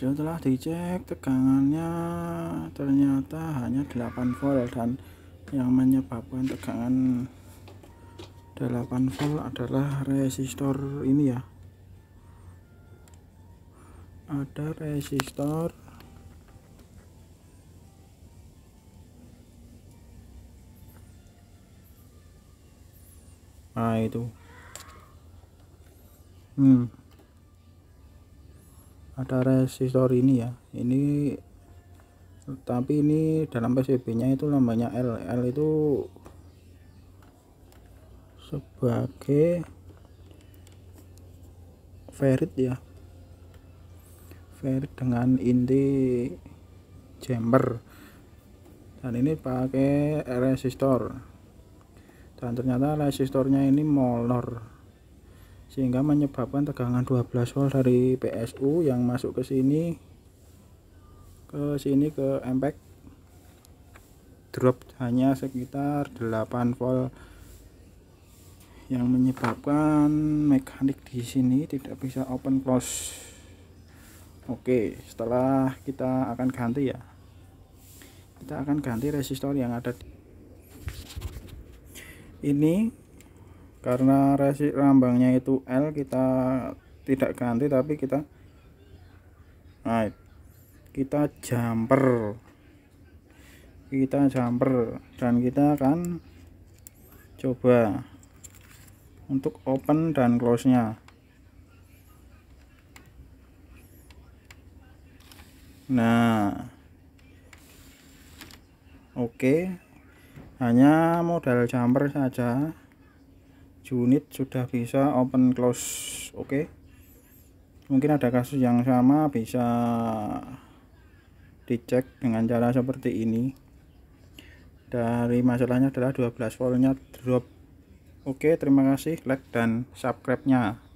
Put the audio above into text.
setelah dicek tegangannya ternyata hanya 8 volt dan yang menyebabkan tegangan 8 volt adalah resistor ini ya ada resistor nah itu hmm ada resistor ini ya ini tapi ini dalam PCB nya itu namanya L L itu sebagai ferit ya ferit dengan inti chamber dan ini pakai resistor dan ternyata resistornya ini molor sehingga menyebabkan tegangan 12 volt dari PSU yang masuk ke sini ke sini ke MPEG drop hanya sekitar 8 volt yang menyebabkan mekanik di sini tidak bisa open close Oke setelah kita akan ganti ya kita akan ganti resistor yang ada di ini karena resi rambangnya itu L kita tidak ganti tapi kita nah, kita jumper kita jumper dan kita akan coba untuk open dan close nya nah oke okay. hanya modal jumper saja unit sudah bisa open close oke okay. mungkin ada kasus yang sama bisa dicek dengan cara seperti ini dari masalahnya adalah 12 voltnya drop oke okay, terima kasih like dan subscribe nya